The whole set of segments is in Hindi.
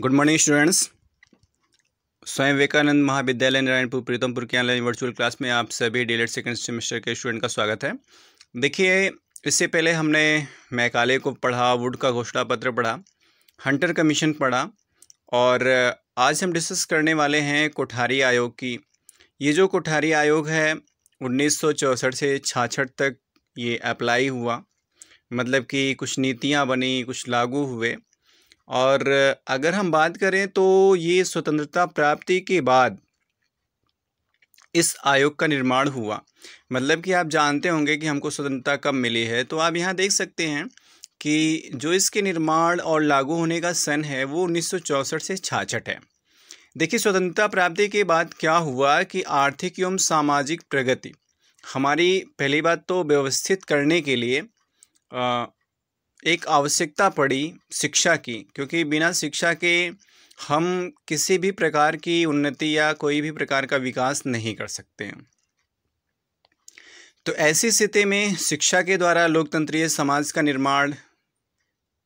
गुड मॉर्निंग स्टूडेंट्स स्वयं विवेकानंद महाविद्यालय नारायणपुर प्रीतमपुर के ऑनलाइन वर्चुअल क्लास में आप सभी डीलेट सेकेंड सेमेस्टर के स्टूडेंट का स्वागत है देखिए इससे पहले हमने मैकाले को पढ़ा वुड का घोषणा पत्र पढ़ा हंटर कमीशन पढ़ा और आज हम डिस्कस करने वाले हैं कोठारी आयोग की ये जो कोठारी आयोग है उन्नीस से छाछठ तक ये अप्लाई हुआ मतलब कि कुछ नीतियाँ बनी कुछ लागू हुए और अगर हम बात करें तो ये स्वतंत्रता प्राप्ति के बाद इस आयोग का निर्माण हुआ मतलब कि आप जानते होंगे कि हमको स्वतंत्रता कब मिली है तो आप यहाँ देख सकते हैं कि जो इसके निर्माण और लागू होने का सन है वो उन्नीस से छाछठ है देखिए स्वतंत्रता प्राप्ति के बाद क्या हुआ कि आर्थिक एवं सामाजिक प्रगति हमारी पहली बात तो व्यवस्थित करने के लिए एक आवश्यकता पड़ी शिक्षा की क्योंकि बिना शिक्षा के हम किसी भी प्रकार की उन्नति या कोई भी प्रकार का विकास नहीं कर सकते हैं तो ऐसी स्थिति में शिक्षा के द्वारा लोकतंत्रीय समाज का निर्माण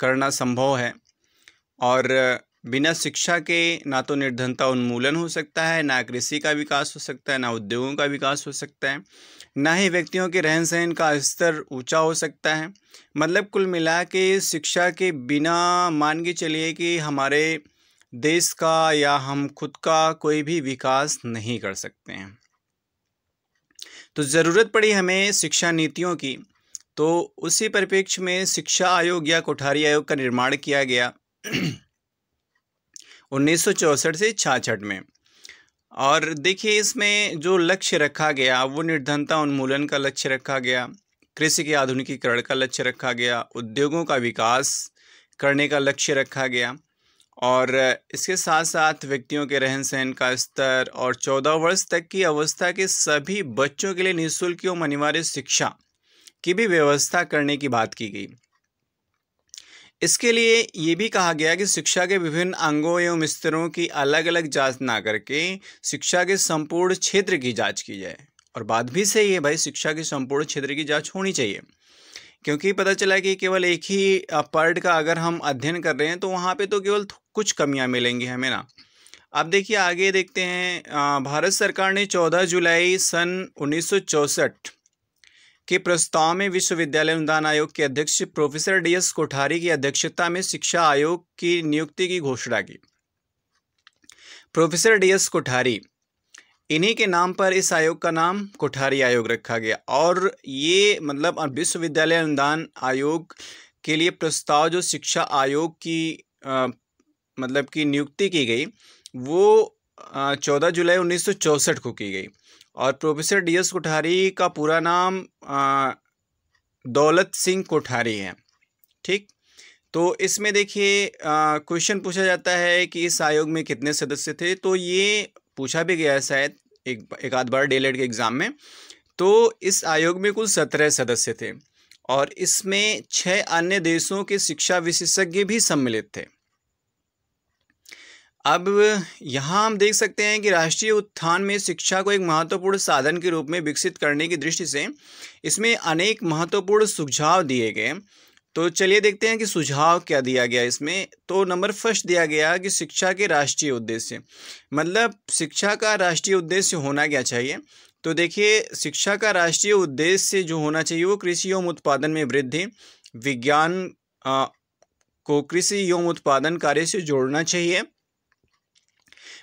करना संभव है और बिना शिक्षा के ना तो निर्धनता उन्मूलन हो सकता है ना कृषि का विकास हो सकता है ना उद्योगों का विकास हो सकता है ना ही व्यक्तियों के रहन सहन का स्तर ऊंचा हो सकता है मतलब कुल मिला के शिक्षा के बिना मान के चलिए कि हमारे देश का या हम खुद का कोई भी विकास नहीं कर सकते हैं तो ज़रूरत पड़ी हमें शिक्षा नीतियों की तो उसी परिप्रेक्ष्य में शिक्षा आयोग या कोठारी आयोग का निर्माण किया गया उन्नीस से छाछठ में और देखिए इसमें जो लक्ष्य रखा गया वो निर्धनता उन्मूलन का लक्ष्य रखा गया कृषि के आधुनिकीकरण का लक्ष्य रखा गया उद्योगों का विकास करने का लक्ष्य रखा गया और इसके साथ साथ व्यक्तियों के रहन सहन का स्तर और चौदह वर्ष तक की अवस्था के सभी बच्चों के लिए निःशुल्क एवं अनिवार्य शिक्षा की भी व्यवस्था करने की बात की गई इसके लिए ये भी कहा गया कि शिक्षा के विभिन्न अंगों एवं स्तरों की अलग अलग जांच ना करके शिक्षा के संपूर्ण क्षेत्र की जांच की जाए और बात भी सही है भाई शिक्षा के संपूर्ण क्षेत्र की जांच होनी चाहिए क्योंकि पता चला कि केवल एक ही पार्ट का अगर हम अध्ययन कर रहे हैं तो वहाँ पे तो केवल कुछ कमियाँ मिलेंगी हमें ना अब देखिए आगे देखते हैं भारत सरकार ने 14 जुलाई सन उन्नीस के प्रस्ताव में विश्वविद्यालय अनुदान आयोग के अध्यक्ष प्रोफेसर डी एस कोठारी की अध्यक्षता में शिक्षा आयोग की नियुक्ति की घोषणा की प्रोफेसर डी एस कोठारी इन्हीं के नाम पर इस आयोग का नाम कोठारी आयोग रखा गया और ये मतलब विश्वविद्यालय अनुदान आयोग के लिए प्रस्ताव जो शिक्षा आयोग की आ, मतलब की नियुक्ति की गई वो चौदह जुलाई उन्नीस को की गई और प्रोफेसर डी एस कोठारी का पूरा नाम दौलत सिंह कोठारी है ठीक तो इसमें देखिए क्वेश्चन पूछा जाता है कि इस आयोग में कितने सदस्य थे तो ये पूछा भी गया है शायद एक एक आध बार डे के एग्ज़ाम में तो इस आयोग में कुल सत्रह सदस्य थे और इसमें छः अन्य देशों के शिक्षा विशेषज्ञ भी सम्मिलित थे अब यहाँ हम देख सकते हैं कि राष्ट्रीय उत्थान में शिक्षा को एक महत्वपूर्ण साधन के रूप में विकसित करने की दृष्टि से इसमें अनेक महत्वपूर्ण सुझाव दिए गए तो चलिए देखते हैं कि सुझाव क्या दिया गया इसमें तो नंबर फर्स्ट दिया गया कि शिक्षा के राष्ट्रीय उद्देश्य मतलब शिक्षा का राष्ट्रीय उद्देश्य होना क्या चाहिए तो देखिए शिक्षा का राष्ट्रीय उद्देश्य जो होना चाहिए वो कृषि एवं उत्पादन में वृद्धि विज्ञान को कृषि एवं उत्पादन कार्य से जोड़ना चाहिए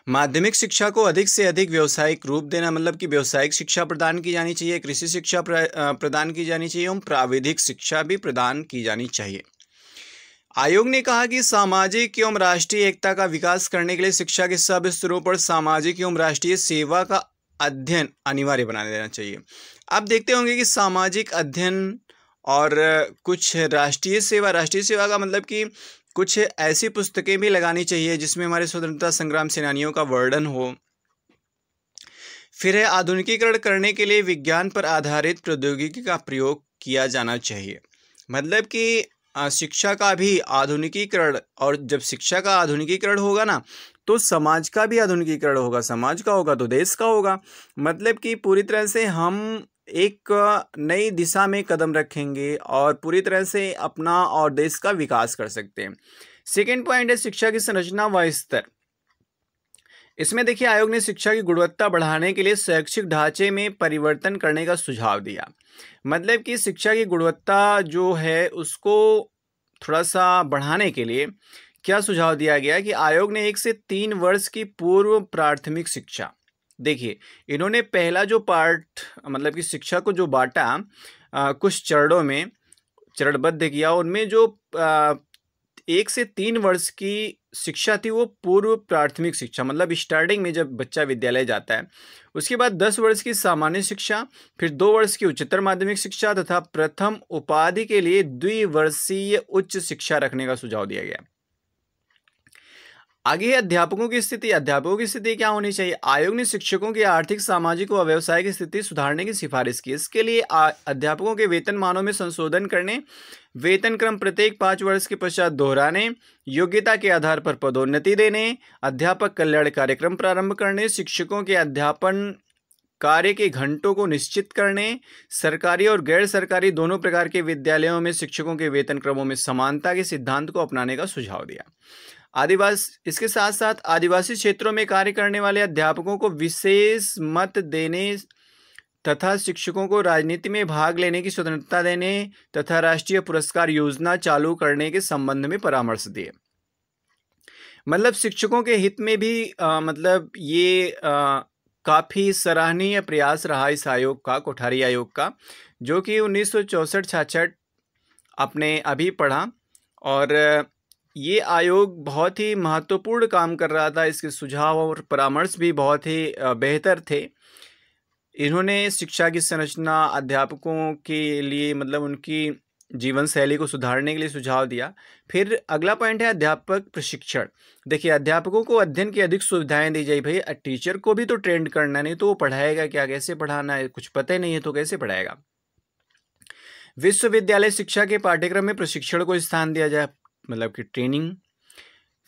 माध्यमिक शिक्षा को अधिक से अधिक व्यावसायिक रूप देना मतलब कि व्यावसायिक शिक्षा प्रदान की जानी चाहिए कृषि शिक्षा प्रदान की जानी चाहिए एवं प्राविधिक शिक्षा भी प्रदान की जानी चाहिए आयोग ने कहा कि सामाजिक एवं राष्ट्रीय एकता का विकास करने के लिए शिक्षा के सब स्तरों पर सामाजिक एवं राष्ट्रीय सेवा का अध्ययन अनिवार्य बना देना चाहिए आप देखते होंगे कि सामाजिक अध्ययन और कुछ राष्ट्रीय सेवा राष्ट्रीय सेवा का मतलब कि कुछ ऐसी पुस्तकें भी लगानी चाहिए जिसमें हमारे स्वतंत्रता संग्राम सेनानियों का वर्णन हो फिर है आधुनिकीकरण करने के लिए विज्ञान पर आधारित प्रौद्योगिकी का प्रयोग किया जाना चाहिए मतलब कि शिक्षा का भी आधुनिकीकरण और जब शिक्षा का आधुनिकीकरण होगा ना तो समाज का भी आधुनिकीकरण होगा समाज का होगा तो देश का होगा मतलब कि पूरी तरह से हम एक नई दिशा में कदम रखेंगे और पूरी तरह से अपना और देश का विकास कर सकते हैं सेकेंड पॉइंट है शिक्षा की संरचना व स्तर इसमें देखिए आयोग ने शिक्षा की गुणवत्ता बढ़ाने के लिए शैक्षिक ढांचे में परिवर्तन करने का सुझाव दिया मतलब कि शिक्षा की गुणवत्ता जो है उसको थोड़ा सा बढ़ाने के लिए क्या सुझाव दिया गया कि आयोग ने एक से तीन वर्ष की पूर्व प्राथमिक शिक्षा देखिए इन्होंने पहला जो पार्ट मतलब कि शिक्षा को जो बांटा कुछ चरणों में चरणबद्ध किया उनमें जो आ, एक से तीन वर्ष की शिक्षा थी वो पूर्व प्राथमिक शिक्षा मतलब स्टार्टिंग में जब बच्चा विद्यालय जाता है उसके बाद दस वर्ष की सामान्य शिक्षा फिर दो वर्ष की उच्चतर माध्यमिक शिक्षा तथा प्रथम उपाधि के लिए द्विवर्षीय उच्च शिक्षा रखने का सुझाव दिया गया आगे है अध्यापकों की स्थिति अध्यापकों की स्थिति क्या होनी चाहिए आयोग ने शिक्षकों की आर्थिक सामाजिक व व्यवसायिक स्थिति सुधारने की सिफारिश की इसके लिए अध्यापकों के वेतन मानों में संशोधन करने वेतन क्रम प्रत्येक पाँच वर्ष के पश्चात दोहराने योग्यता के आधार पर पदोन्नति देने अध्यापक कल्याण कार्यक्रम प्रारंभ करने शिक्षकों के अध्यापन कार्य के घंटों को निश्चित करने सरकारी और गैर सरकारी दोनों प्रकार के विद्यालयों में शिक्षकों के वेतन क्रमों में समानता के सिद्धांत को अपनाने का सुझाव दिया आदिवासी इसके साथ साथ आदिवासी क्षेत्रों में कार्य करने वाले अध्यापकों को विशेष मत देने तथा शिक्षकों को राजनीति में भाग लेने की स्वतंत्रता देने तथा राष्ट्रीय पुरस्कार योजना चालू करने के संबंध में परामर्श दिए मतलब शिक्षकों के हित में भी आ, मतलब ये काफ़ी सराहनीय प्रयास रहा इस आयोग का कोठारी आयोग का जो कि उन्नीस सौ अपने अभी पढ़ा और ये आयोग बहुत ही महत्वपूर्ण काम कर रहा था इसके सुझाव और परामर्श भी बहुत ही बेहतर थे इन्होंने शिक्षा की संरचना अध्यापकों के लिए मतलब उनकी जीवन शैली को सुधारने के लिए सुझाव दिया फिर अगला पॉइंट है अध्यापक प्रशिक्षण देखिए अध्यापकों को अध्ययन की अधिक सुविधाएं दी जाए भाई टीचर को भी तो ट्रेंड करना नहीं तो वो पढ़ाएगा क्या कैसे पढ़ाना है कुछ पता नहीं है तो कैसे पढ़ाएगा विश्वविद्यालय शिक्षा के पाठ्यक्रम में प्रशिक्षण को स्थान दिया जाए मतलब कि ट्रेनिंग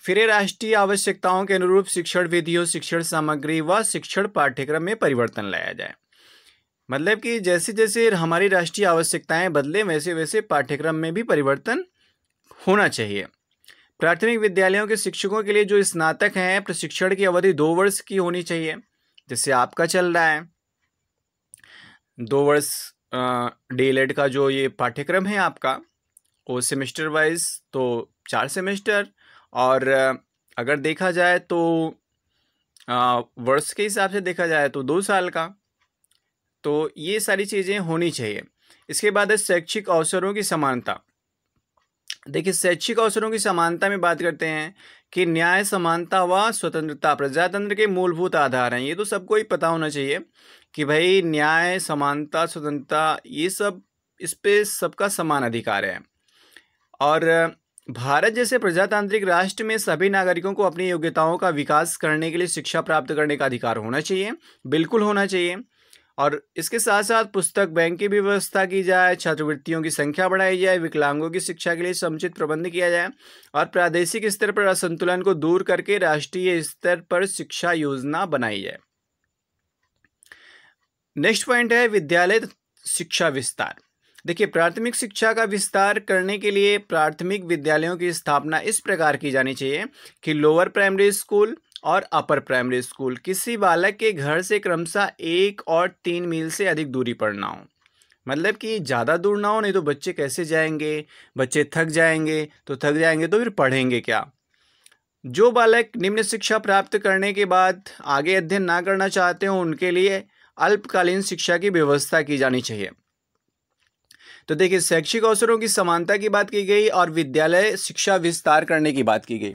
फिर राष्ट्रीय आवश्यकताओं के अनुरूप शिक्षण विधियों शिक्षण सामग्री व शिक्षण पाठ्यक्रम में परिवर्तन लाया जाए मतलब कि जैसे जैसे हमारी राष्ट्रीय आवश्यकताएं बदले वैसे वैसे पाठ्यक्रम में भी परिवर्तन होना चाहिए प्राथमिक विद्यालयों के शिक्षकों के लिए जो स्नातक हैं प्रशिक्षण की अवधि दो वर्ष की होनी चाहिए जैसे आपका चल रहा है दो वर्ष डी एल का जो ये पाठ्यक्रम है आपका वो सेमेस्टर वाइज तो चार सेमेस्टर और अगर देखा जाए तो वर्ष के हिसाब से देखा जाए तो दो साल का तो ये सारी चीज़ें होनी चाहिए इसके बाद है शैक्षिक अवसरों की समानता देखिए शैक्षिक अवसरों की समानता में बात करते हैं कि न्याय समानता व स्वतंत्रता प्रजातंत्र के मूलभूत आधार हैं ये तो सबको ही पता होना चाहिए कि भाई न्याय समानता स्वतंत्रता ये सब इस पर सबका समान अधिकार है और भारत जैसे प्रजातांत्रिक राष्ट्र में सभी नागरिकों को अपनी योग्यताओं का विकास करने के लिए शिक्षा प्राप्त करने का अधिकार होना चाहिए बिल्कुल होना चाहिए और इसके साथ साथ पुस्तक बैंक की भी व्यवस्था की जाए छात्रवृत्तियों की संख्या बढ़ाई जाए विकलांगों की शिक्षा के लिए समुचित प्रबंध किया जाए और प्रादेशिक स्तर पर असंतुलन को दूर करके राष्ट्रीय स्तर पर शिक्षा योजना बनाई जाए नेक्स्ट पॉइंट है विद्यालय शिक्षा विस्तार देखिए प्राथमिक शिक्षा का विस्तार करने के लिए प्राथमिक विद्यालयों की स्थापना इस प्रकार की जानी चाहिए कि लोअर प्राइमरी स्कूल और अपर प्राइमरी स्कूल किसी बालक के घर से क्रमशः एक और तीन मील से अधिक दूरी पर ना हो मतलब कि ज़्यादा दूर ना हो नहीं तो बच्चे कैसे जाएंगे बच्चे थक जाएंगे तो थक जाएंगे तो फिर पढ़ेंगे क्या जो बालक निम्न शिक्षा प्राप्त करने के बाद आगे अध्ययन ना करना चाहते हों उनके लिए अल्पकालीन शिक्षा की व्यवस्था की जानी चाहिए तो देखिए शैक्षिक अवसरों की समानता की बात की गई और विद्यालय शिक्षा विस्तार करने की बात की गई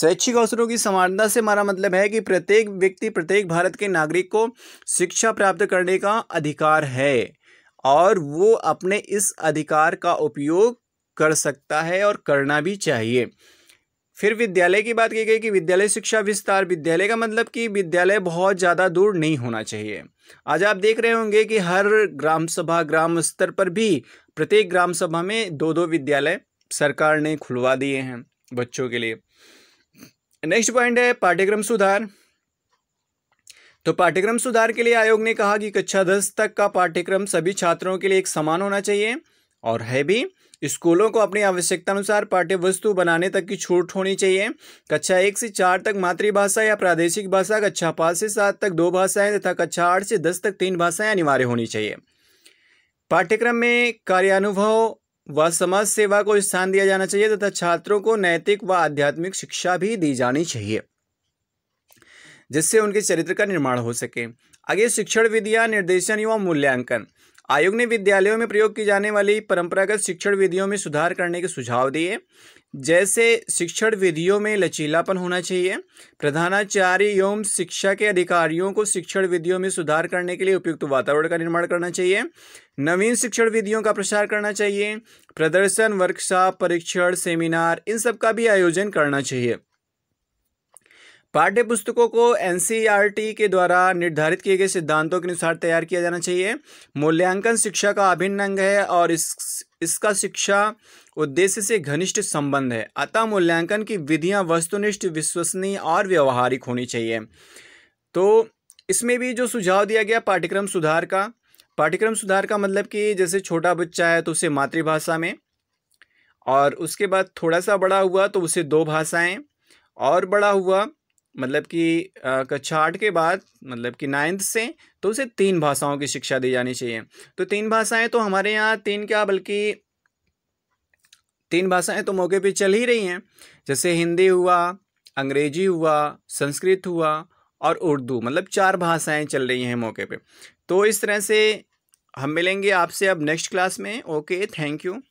शैक्षिक अवसरों की समानता से हमारा मतलब है कि प्रत्येक व्यक्ति प्रत्येक भारत के नागरिक को शिक्षा प्राप्त करने का अधिकार है और वो अपने इस अधिकार का उपयोग कर सकता है और करना भी चाहिए फिर विद्यालय की बात की गई कि विद्यालय शिक्षा विस्तार विद्यालय का मतलब कि विद्यालय बहुत ज़्यादा दूर नहीं होना चाहिए आज आप देख रहे होंगे कि हर ग्राम सभा ग्राम स्तर पर भी प्रत्येक ग्राम सभा में दो दो विद्यालय सरकार ने खुलवा दिए हैं बच्चों के लिए नेक्स्ट पॉइंट है पाठ्यक्रम सुधार तो पाठ्यक्रम सुधार के लिए आयोग ने कहा कि कक्षा दस तक का पाठ्यक्रम सभी छात्रों के लिए एक समान होना चाहिए और है भी स्कूलों को अपनी आवश्यकता अनुसार पाठ्य वस्तु बनाने तक की छूट होनी चाहिए कक्षा एक से चार तक मातृभाषा या प्रादेशिक भाषा कक्षा पाँच से सात तक दो भाषाएं तथा कक्षा आठ से दस तक तीन भाषाएं अनिवार्य होनी चाहिए पाठ्यक्रम में कार्यानुभव व समाज सेवा को स्थान दिया जाना चाहिए तथा छात्रों को नैतिक व आध्यात्मिक शिक्षा भी दी जानी चाहिए जिससे उनके चरित्र का निर्माण हो सके आगे शिक्षण विधियां निर्देशन एवं मूल्यांकन आयोग ने विद्यालयों में प्रयोग की जाने वाली परंपरागत शिक्षण विधियों में सुधार करने के सुझाव दिए जैसे शिक्षण विधियों में लचीलापन होना चाहिए प्रधानाचार्य एवं शिक्षा के अधिकारियों को शिक्षण विधियों में सुधार करने के लिए उपयुक्त वातावरण का निर्माण करना चाहिए नवीन शिक्षण विधियों का प्रसार करना चाहिए प्रदर्शन वर्कशॉप परीक्षण सेमिनार इन सब का भी आयोजन करना चाहिए पाठ्य पुस्तकों को एन के द्वारा निर्धारित किए गए सिद्धांतों के अनुसार तैयार किया जाना चाहिए मूल्यांकन शिक्षा का अभिन्न अंग है और इस इसका शिक्षा उद्देश्य से घनिष्ठ संबंध है अतः मूल्यांकन की विधियां वस्तुनिष्ठ विश्वसनीय और व्यवहारिक होनी चाहिए तो इसमें भी जो सुझाव दिया गया पाठ्यक्रम सुधार का पाठ्यक्रम सुधार का मतलब कि जैसे छोटा बच्चा है तो उसे मातृभाषा में और उसके बाद थोड़ा सा बड़ा हुआ तो उसे दो भाषाएँ और बड़ा हुआ मतलब कि कक्षा आठ के बाद मतलब कि नाइन्थ से तो उसे तीन भाषाओं की शिक्षा दी जानी चाहिए तो तीन भाषाएं तो हमारे यहाँ तीन क्या बल्कि तीन भाषाएं तो मौके पे चल ही रही हैं जैसे हिंदी हुआ अंग्रेजी हुआ संस्कृत हुआ और उर्दू मतलब चार भाषाएं चल रही हैं मौके पे तो इस तरह से हम मिलेंगे आपसे अब नेक्स्ट क्लास में ओके थैंक यू